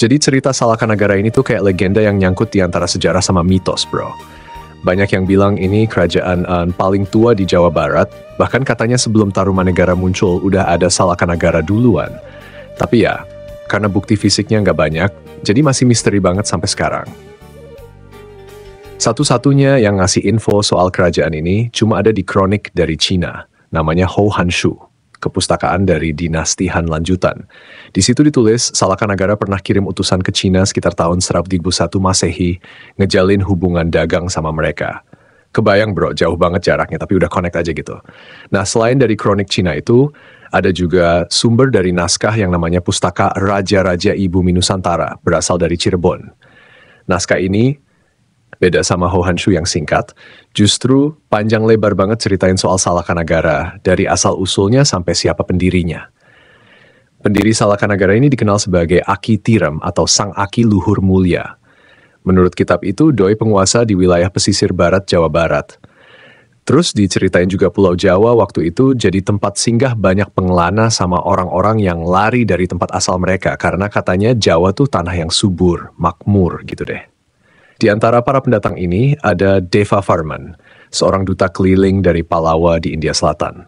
Jadi cerita Salaka Negara ini tuh kayak legenda yang nyangkut di antara sejarah sama mitos, bro. Banyak yang bilang ini kerajaan uh, paling tua di Jawa Barat, bahkan katanya sebelum Tarumanegara muncul udah ada Salaka Negara duluan. Tapi ya, karena bukti fisiknya nggak banyak, jadi masih misteri banget sampai sekarang. Satu-satunya yang ngasih info soal kerajaan ini cuma ada di kronik dari Cina, namanya Hou Hanshu kepustakaan dari dinasti Han lanjutan. Di situ ditulis, Salakanagara pernah kirim utusan ke Cina sekitar tahun 1001 Masehi, ngejalin hubungan dagang sama mereka. Kebayang bro, jauh banget jaraknya, tapi udah connect aja gitu. Nah, selain dari kronik Cina itu, ada juga sumber dari naskah yang namanya Pustaka Raja-Raja Ibu Minusantara, berasal dari Cirebon. Naskah ini beda sama Shu yang singkat, justru panjang lebar banget ceritain soal Salakanagara, dari asal-usulnya sampai siapa pendirinya. Pendiri Salakanagara ini dikenal sebagai Aki Tiram atau Sang Aki Luhur Mulia. Menurut kitab itu, Doi penguasa di wilayah pesisir barat Jawa Barat. Terus diceritain juga Pulau Jawa waktu itu jadi tempat singgah banyak pengelana sama orang-orang yang lari dari tempat asal mereka karena katanya Jawa tuh tanah yang subur, makmur gitu deh. Di antara para pendatang ini ada Deva Farman, seorang duta keliling dari Palawa di India Selatan.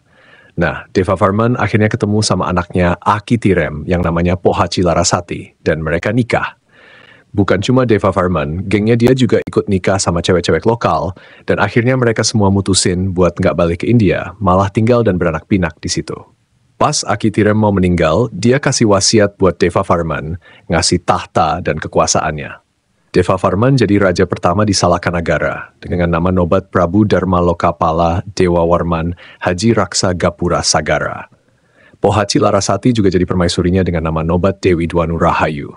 Nah, Deva Farman akhirnya ketemu sama anaknya Aki Tirem yang namanya Pohaci Larasati dan mereka nikah. Bukan cuma Deva Farman, gengnya dia juga ikut nikah sama cewek-cewek lokal dan akhirnya mereka semua mutusin buat nggak balik ke India, malah tinggal dan beranak pinak di situ. Pas Aki Tirem mau meninggal, dia kasih wasiat buat Deva Farman, ngasih tahta dan kekuasaannya. Deva Farman jadi raja pertama di Salakanagara dengan nama nobat Prabu Dharma Lokapala Dewa Warman Haji Raksa Gapura Sagara. Pohaci Larasati juga jadi permaisurinya dengan nama nobat Dewi Dwanu Rahayu.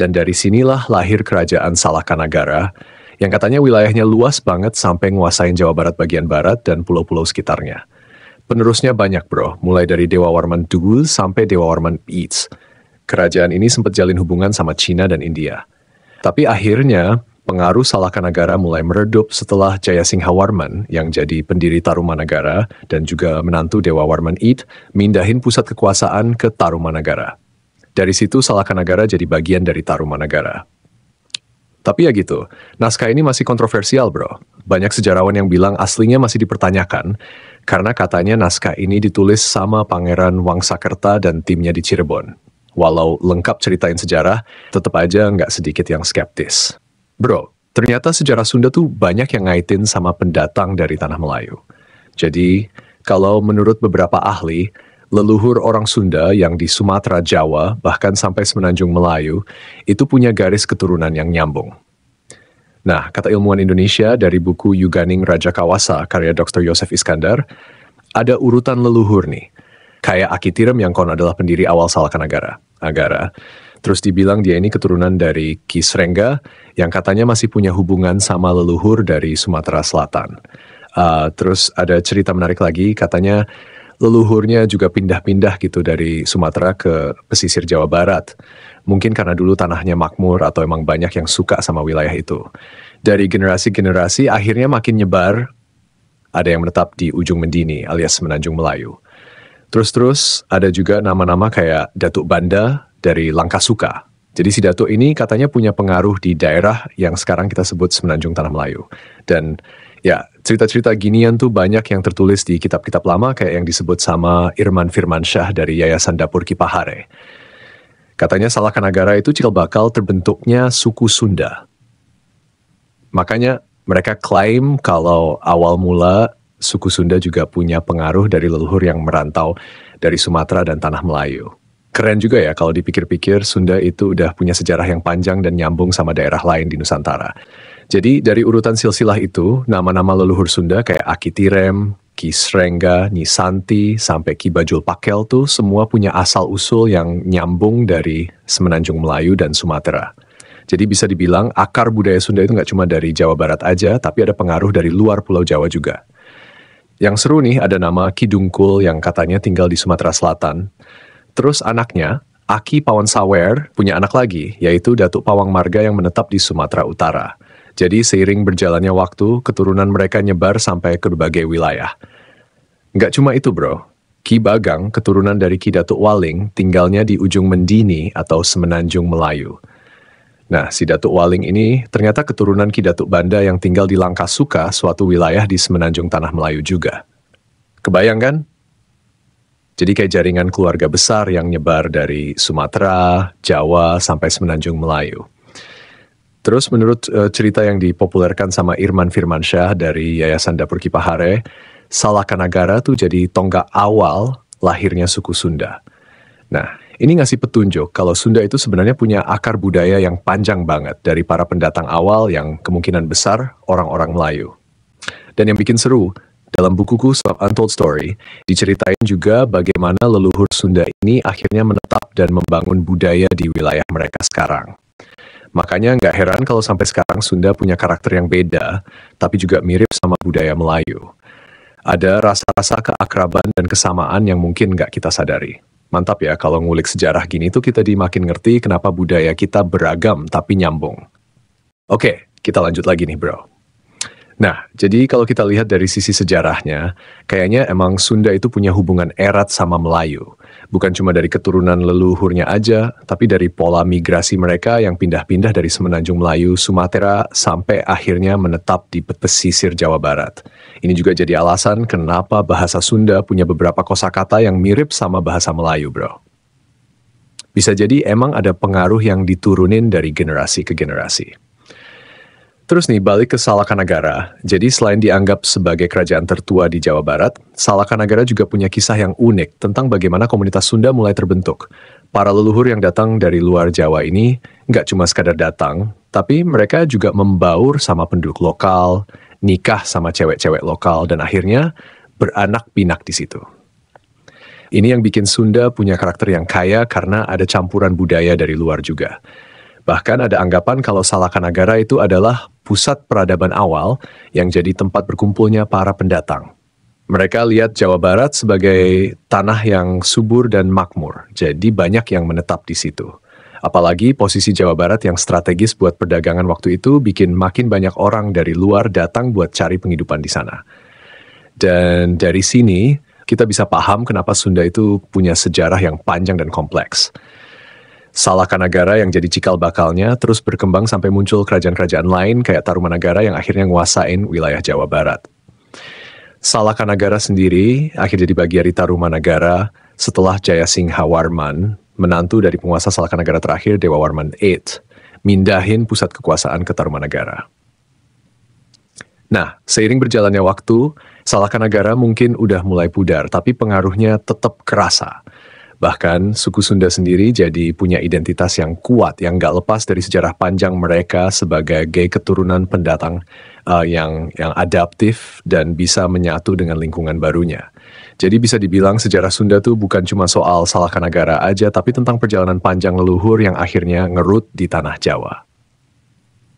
Dan dari sinilah lahir kerajaan Salakanagara yang katanya wilayahnya luas banget sampai nguasain Jawa Barat bagian barat dan pulau-pulau sekitarnya. Penerusnya banyak bro, mulai dari Dewa Warman Dugul sampai Dewa Warman Eats. Kerajaan ini sempat jalin hubungan sama Cina dan India. Tapi akhirnya pengaruh Salakanagara mulai meredup setelah Jayasingha Warman yang jadi pendiri Tarumanagara dan juga menantu Dewa Warman It mindahin pusat kekuasaan ke Tarumanagara. Dari situ Salakanagara jadi bagian dari Tarumanagara. Tapi ya gitu, naskah ini masih kontroversial bro. Banyak sejarawan yang bilang aslinya masih dipertanyakan karena katanya naskah ini ditulis sama Pangeran Wangsakerta dan timnya di Cirebon. Walau lengkap ceritain sejarah, tetap aja nggak sedikit yang skeptis. Bro, ternyata sejarah Sunda tuh banyak yang ngaitin sama pendatang dari Tanah Melayu. Jadi, kalau menurut beberapa ahli, leluhur orang Sunda yang di Sumatera, Jawa, bahkan sampai Semenanjung Melayu, itu punya garis keturunan yang nyambung. Nah, kata ilmuwan Indonesia dari buku Yuganing Raja Kawasa karya Dr. Yosef Iskandar, ada urutan leluhur nih, kayak Akitirem yang kon adalah pendiri awal Salakanagara. Agara. Terus dibilang dia ini keturunan dari Ki Srengga yang katanya masih punya hubungan sama leluhur dari Sumatera Selatan. Uh, terus ada cerita menarik lagi katanya leluhurnya juga pindah-pindah gitu dari Sumatera ke pesisir Jawa Barat. Mungkin karena dulu tanahnya makmur atau emang banyak yang suka sama wilayah itu. Dari generasi-generasi akhirnya makin nyebar, ada yang menetap di ujung Mendini alias Menanjung Melayu Terus-terus ada juga nama-nama kayak Datuk Banda dari Langkasuka. Jadi si Datuk ini katanya punya pengaruh di daerah yang sekarang kita sebut Semenanjung Tanah Melayu. Dan ya cerita-cerita ginian tuh banyak yang tertulis di kitab-kitab lama kayak yang disebut sama Irman Firmansyah dari Yayasan Dapur Kipahare. Katanya salah Kanagara itu cikal bakal terbentuknya suku Sunda. Makanya mereka klaim kalau awal mula suku Sunda juga punya pengaruh dari leluhur yang merantau dari Sumatera dan Tanah Melayu. Keren juga ya kalau dipikir-pikir Sunda itu udah punya sejarah yang panjang dan nyambung sama daerah lain di Nusantara. Jadi dari urutan silsilah itu, nama-nama leluhur Sunda kayak Akitirem, Srengga, Nisanti, sampai Ki Bajul Pakel tuh semua punya asal-usul yang nyambung dari Semenanjung Melayu dan Sumatera. Jadi bisa dibilang akar budaya Sunda itu nggak cuma dari Jawa Barat aja, tapi ada pengaruh dari luar Pulau Jawa juga. Yang seru nih ada nama Kidungkul yang katanya tinggal di Sumatera Selatan. Terus anaknya, Aki Pawan Sawer, punya anak lagi, yaitu Datuk Pawang Marga yang menetap di Sumatera Utara. Jadi seiring berjalannya waktu, keturunan mereka nyebar sampai ke berbagai wilayah. Nggak cuma itu bro, Ki Bagang, keturunan dari Ki Datuk Waling, tinggalnya di ujung Mendini atau Semenanjung Melayu. Nah, si Datuk Waling ini ternyata keturunan Ki Datuk Banda yang tinggal di Langkasuka, suatu wilayah di semenanjung Tanah Melayu juga. Kebayang kan? Jadi kayak jaringan keluarga besar yang nyebar dari Sumatera, Jawa, sampai semenanjung Melayu. Terus menurut uh, cerita yang dipopulerkan sama Irman Firmansyah dari Yayasan Dapur Kipahare, Salakanagara tuh jadi tonggak awal lahirnya suku Sunda. Nah, ini ngasih petunjuk kalau Sunda itu sebenarnya punya akar budaya yang panjang banget dari para pendatang awal yang kemungkinan besar orang-orang Melayu. Dan yang bikin seru, dalam bukuku Sob Untold Story, diceritain juga bagaimana leluhur Sunda ini akhirnya menetap dan membangun budaya di wilayah mereka sekarang. Makanya nggak heran kalau sampai sekarang Sunda punya karakter yang beda, tapi juga mirip sama budaya Melayu. Ada rasa-rasa keakraban dan kesamaan yang mungkin nggak kita sadari. Mantap ya, kalau ngulik sejarah gini tuh kita dimakin ngerti kenapa budaya kita beragam tapi nyambung. Oke, kita lanjut lagi nih bro. Nah, jadi kalau kita lihat dari sisi sejarahnya, kayaknya emang Sunda itu punya hubungan erat sama Melayu bukan cuma dari keturunan leluhurnya aja, tapi dari pola migrasi mereka yang pindah-pindah dari Semenanjung Melayu, Sumatera, sampai akhirnya menetap di pesisir Jawa Barat. Ini juga jadi alasan kenapa bahasa Sunda punya beberapa kosakata yang mirip sama bahasa Melayu, bro. Bisa jadi emang ada pengaruh yang diturunin dari generasi ke generasi. Terus nih, balik ke Salakanagara. Jadi selain dianggap sebagai kerajaan tertua di Jawa Barat, Salakanagara juga punya kisah yang unik tentang bagaimana komunitas Sunda mulai terbentuk. Para leluhur yang datang dari luar Jawa ini nggak cuma sekadar datang, tapi mereka juga membaur sama penduduk lokal, nikah sama cewek-cewek lokal, dan akhirnya beranak pinak di situ. Ini yang bikin Sunda punya karakter yang kaya karena ada campuran budaya dari luar juga. Bahkan ada anggapan kalau Salakanagara itu adalah pusat peradaban awal yang jadi tempat berkumpulnya para pendatang. Mereka lihat Jawa Barat sebagai tanah yang subur dan makmur, jadi banyak yang menetap di situ. Apalagi posisi Jawa Barat yang strategis buat perdagangan waktu itu bikin makin banyak orang dari luar datang buat cari penghidupan di sana. Dan dari sini, kita bisa paham kenapa Sunda itu punya sejarah yang panjang dan kompleks. Salakanagara yang jadi cikal bakalnya terus berkembang sampai muncul kerajaan-kerajaan lain kayak Tarumanagara yang akhirnya nguasain wilayah Jawa Barat. Salakanagara sendiri akhirnya dibagi dari Tarumanagara setelah Jayasingha Warman, menantu dari penguasa Salakanagara terakhir Dewa Warman VIII, mindahin pusat kekuasaan ke Tarumanagara. Nah, seiring berjalannya waktu, Salakanagara mungkin udah mulai pudar, tapi pengaruhnya tetap kerasa Bahkan suku Sunda sendiri jadi punya identitas yang kuat yang gak lepas dari sejarah panjang mereka sebagai gay keturunan pendatang uh, yang yang adaptif dan bisa menyatu dengan lingkungan barunya. Jadi bisa dibilang sejarah Sunda tuh bukan cuma soal negara aja tapi tentang perjalanan panjang leluhur yang akhirnya ngerut di tanah Jawa.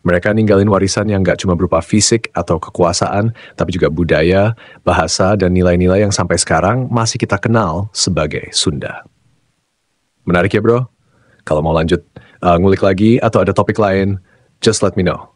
Mereka ninggalin warisan yang gak cuma berupa fisik atau kekuasaan, tapi juga budaya, bahasa, dan nilai-nilai yang sampai sekarang masih kita kenal sebagai Sunda. Menarik ya bro? Kalau mau lanjut uh, ngulik lagi atau ada topik lain, just let me know.